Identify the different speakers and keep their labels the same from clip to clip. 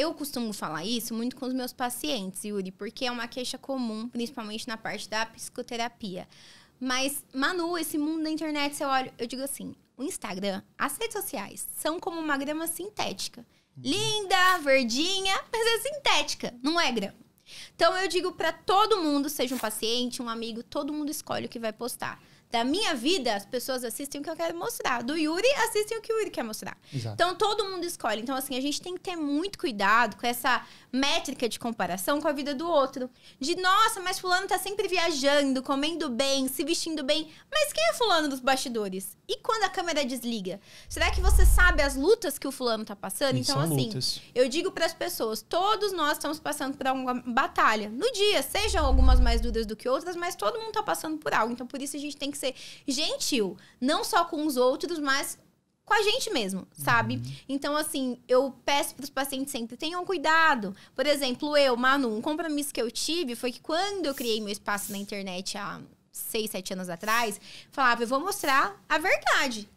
Speaker 1: Eu costumo falar isso muito com os meus pacientes, Yuri, porque é uma queixa comum, principalmente na parte da psicoterapia. Mas, Manu, esse mundo da internet, eu olho, eu digo assim: o Instagram, as redes sociais são como uma grama sintética. Linda, verdinha, mas é sintética, não é grama. Então eu digo para todo mundo, seja um paciente, um amigo, todo mundo escolhe o que vai postar. Da minha vida, as pessoas assistem o que eu quero mostrar. Do Yuri, assistem o que o Yuri quer mostrar. Exato. Então, todo mundo escolhe. Então, assim, a gente tem que ter muito cuidado com essa métrica de comparação com a vida do outro. De, nossa, mas fulano tá sempre viajando, comendo bem, se vestindo bem. Mas quem é fulano dos bastidores? E quando a câmera desliga? Será que você sabe as lutas que o fulano tá passando? E então, assim, lutas. eu digo para as pessoas, todos nós estamos passando por alguma batalha. No dia, sejam algumas mais duras do que outras, mas todo mundo tá passando por algo. Então, por isso a gente tem que ser gentil, não só com os outros, mas com a gente mesmo, sabe? Uhum. Então, assim, eu peço para os pacientes sempre, tenham cuidado. Por exemplo, eu, Manu, um compromisso que eu tive foi que quando eu criei meu espaço na internet há seis, sete anos atrás, falava, eu vou mostrar a verdade.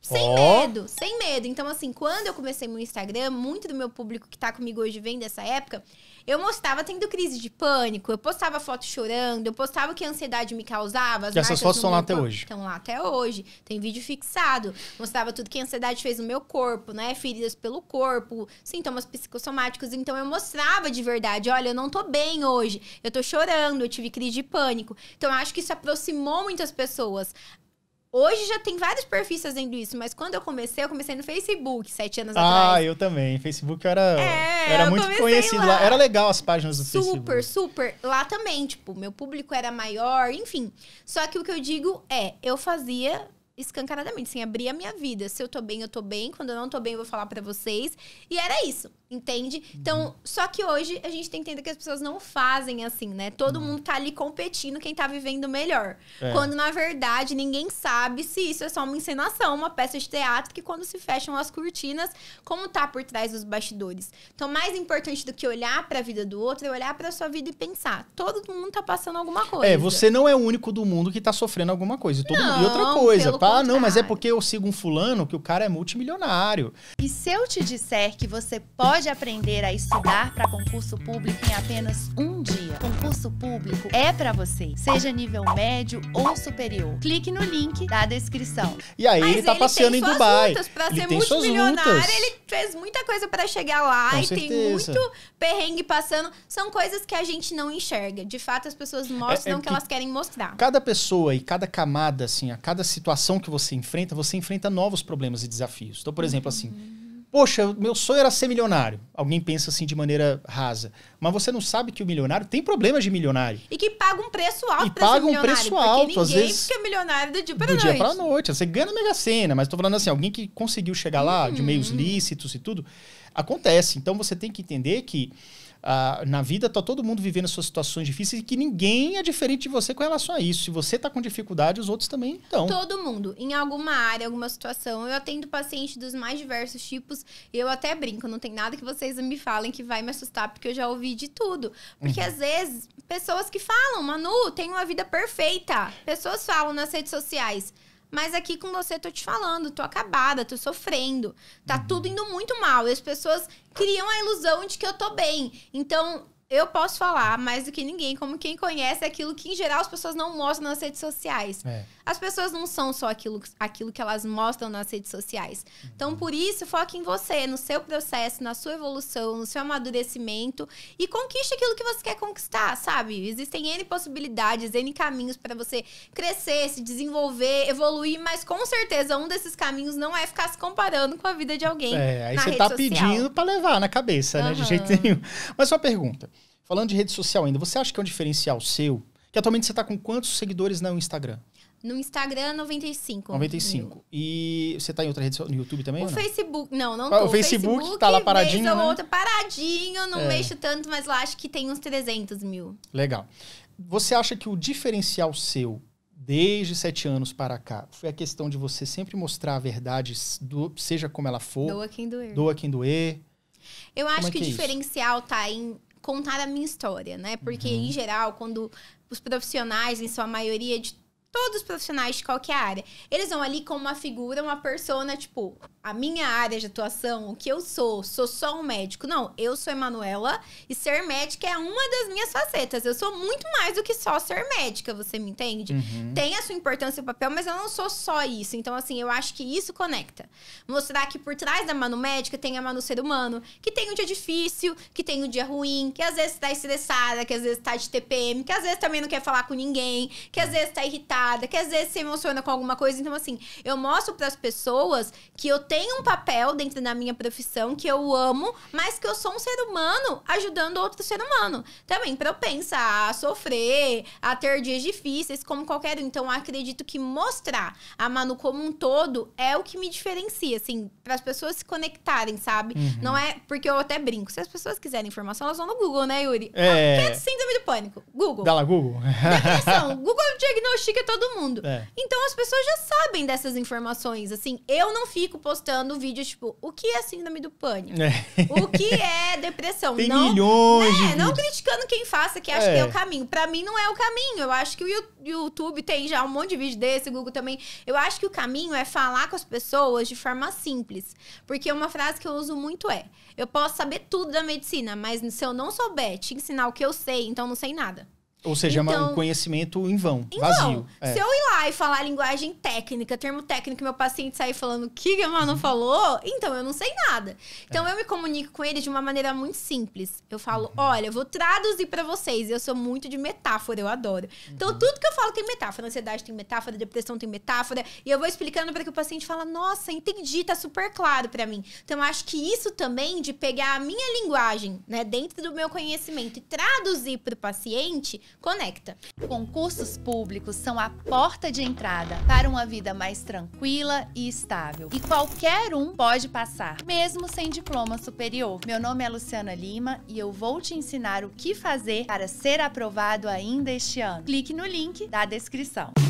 Speaker 1: Sem oh. medo, sem medo. Então, assim, quando eu comecei meu Instagram, muito do meu público que tá comigo hoje vem dessa época, eu mostrava tendo crise de pânico, eu postava foto chorando, eu postava que a ansiedade me causava. e essas fotos estão lá até hoje. Estão lá até hoje. Tem vídeo fixado. Mostrava tudo que a ansiedade fez no meu corpo, né? Feridas pelo corpo, sintomas psicossomáticos. Então eu mostrava de verdade: olha, eu não tô bem hoje, eu tô chorando, eu tive crise de pânico. Então eu acho que isso aproximou muitas pessoas. Hoje já tem vários perfis fazendo isso, mas quando eu comecei, eu comecei no Facebook, sete anos ah, atrás. Ah,
Speaker 2: eu também. Facebook era, é, era eu muito conhecido lá. lá. Era legal as páginas do super, Facebook.
Speaker 1: Super, super. Lá também, tipo, meu público era maior, enfim. Só que o que eu digo é, eu fazia escancaradamente, sem assim, abrir a minha vida. Se eu tô bem, eu tô bem. Quando eu não tô bem, eu vou falar para vocês. E era isso. Entende? Uhum. Então, só que hoje a gente tem que entender que as pessoas não fazem assim, né? Todo mundo tá ali competindo quem tá vivendo melhor. É. Quando, na verdade, ninguém sabe se isso é só uma encenação, uma peça de teatro, que quando se fecham as cortinas, como tá por trás dos bastidores. Então, mais importante do que olhar para a vida do outro é olhar para sua vida e pensar. Todo mundo tá passando alguma é, coisa. É, você
Speaker 2: não é o único do mundo que tá sofrendo alguma coisa. Todo não, mundo... E outra coisa, pá, não, mas é porque eu sigo um fulano que o cara é multimilionário.
Speaker 1: E se eu te disser que você pode pode aprender a estudar para concurso público em apenas um dia. Concurso público é para você, seja nível médio ou superior. Clique no link da descrição. E aí Mas ele tá ele passeando em Dubai. Pra ele ser multimilionário, ele fez muita coisa para chegar lá Com e certeza. tem muito perrengue passando. São coisas que a gente não enxerga. De fato, as pessoas mostram é, é o que, que elas querem mostrar.
Speaker 2: Cada pessoa e cada camada, assim, a cada situação que você enfrenta, você enfrenta novos problemas e desafios. Então, por exemplo, uhum. assim poxa, meu sonho era ser milionário. Alguém pensa assim de maneira rasa. Mas você não sabe que o milionário tem problemas de milionário.
Speaker 1: E que paga um preço alto e pra paga um preço alto, às vezes. milionário do dia pra do noite. Do dia pra
Speaker 2: noite. Você ganha mega cena, mas tô falando assim, alguém que conseguiu chegar lá de meios uhum. lícitos e tudo, acontece. Então você tem que entender que ah, na vida tá todo mundo vivendo suas situações difíceis e que ninguém é diferente de você com relação a isso. Se você tá com dificuldade, os outros também estão. Todo
Speaker 1: mundo, em alguma área, alguma situação. Eu atendo pacientes dos mais diversos tipos. Eu até brinco, não tem nada que vocês me falem que vai me assustar, porque eu já ouvi de tudo. Porque uhum. às vezes, pessoas que falam, Manu, tem uma vida perfeita. Pessoas falam nas redes sociais. Mas aqui com você tô te falando, tô acabada, tô sofrendo. Tá uhum. tudo indo muito mal. E as pessoas criam a ilusão de que eu tô bem. Então, eu posso falar mais do que ninguém, como quem conhece aquilo que em geral as pessoas não mostram nas redes sociais. É. As pessoas não são só aquilo, aquilo que elas mostram nas redes sociais. Então, por isso, foque em você, no seu processo, na sua evolução, no seu amadurecimento e conquiste aquilo que você quer conquistar, sabe? Existem N possibilidades, N caminhos para você crescer, se desenvolver, evoluir, mas com certeza um desses caminhos não é ficar se comparando com a vida de alguém. É, aí você tá social. pedindo
Speaker 2: para levar na cabeça, uhum. né? De jeito nenhum. Mas uma pergunta. Falando de rede social ainda, você acha que é um diferencial seu? Que atualmente você está com quantos seguidores no Instagram?
Speaker 1: No Instagram, 95. 95.
Speaker 2: E você tá em outra rede social, no YouTube também? O
Speaker 1: Facebook. Não, não, não ah, tô. O Facebook, Facebook tá lá paradinho. né? outra, paradinho, não é. mexo tanto, mas lá acho que tem uns 300 mil.
Speaker 2: Legal. Você acha que o diferencial seu, desde sete anos para cá, foi a questão de você sempre mostrar a verdade, do, seja como ela for? Doa
Speaker 1: quem doer. Doa
Speaker 2: quem doer.
Speaker 1: Eu como é acho é que, o diferencial isso? tá em contar a minha história, né? Porque, uhum. em geral, quando os profissionais, em sua maioria de Todos os profissionais de qualquer área. Eles vão ali com uma figura, uma persona, tipo, a minha área de atuação, o que eu sou, sou só um médico. Não, eu sou Emanuela e ser médica é uma das minhas facetas. Eu sou muito mais do que só ser médica, você me entende? Uhum. Tem a sua importância e papel, mas eu não sou só isso. Então, assim, eu acho que isso conecta. Mostrar que por trás da Manu médica tem a Manu ser humano, que tem um dia difícil, que tem um dia ruim, que às vezes tá estressada, que às vezes tá de TPM, que às vezes também não quer falar com ninguém, que às é. vezes tá irritada cansada, que às vezes se emociona com alguma coisa. Então, assim, eu mostro para as pessoas que eu tenho um papel dentro da minha profissão, que eu amo, mas que eu sou um ser humano ajudando outro ser humano. Também propensa a sofrer, a ter dias difíceis, como qualquer um. Então, acredito que mostrar a Manu como um todo é o que me diferencia, assim, para as pessoas se conectarem, sabe? Uhum. Não é. Porque eu até brinco. Se as pessoas quiserem informação, elas vão no Google, né, Yuri? É. Ah, que é síndrome do pânico. Google. Dá lá,
Speaker 2: Google. Depressão.
Speaker 1: Google diagnostica todo mundo. É. Então as pessoas já sabem dessas informações. Assim, eu não fico postando vídeos tipo, o que é síndrome do pânico? É. O que é depressão? Tem não, milhões. Né, não criticando quem faça, que acha é. que é o caminho. Para mim não é o caminho. Eu acho que o YouTube tem já um monte de vídeo desse, o Google também. Eu acho que o caminho é falar com as pessoas de forma simples. Porque uma frase que eu uso muito é: eu posso saber tudo da medicina, mas se eu não souber te ensinar o que eu sei, então não sei nada.
Speaker 2: Ou seja, é então, é um conhecimento em vão, então, vazio. É. Se eu
Speaker 1: ir lá e falar linguagem técnica, termo técnico, meu paciente sair falando o que a não uhum. falou, então eu não sei nada. Então é. eu me comunico com ele de uma maneira muito simples. Eu falo, uhum. olha, eu vou traduzir para vocês. Eu sou muito de metáfora, eu adoro. Então uhum. tudo que eu falo tem metáfora. Ansiedade tem metáfora, depressão tem metáfora. E eu vou explicando para que o paciente fala, nossa, entendi, tá super claro para mim. Então eu acho que isso também de pegar a minha linguagem, né, dentro do meu conhecimento e traduzir para o paciente Conecta. Concursos públicos são a porta de entrada para uma vida mais tranquila e estável. E qualquer um pode passar, mesmo sem diploma superior. Meu nome é Luciana Lima e eu vou te ensinar o que fazer para ser aprovado ainda este ano. Clique no link da descrição.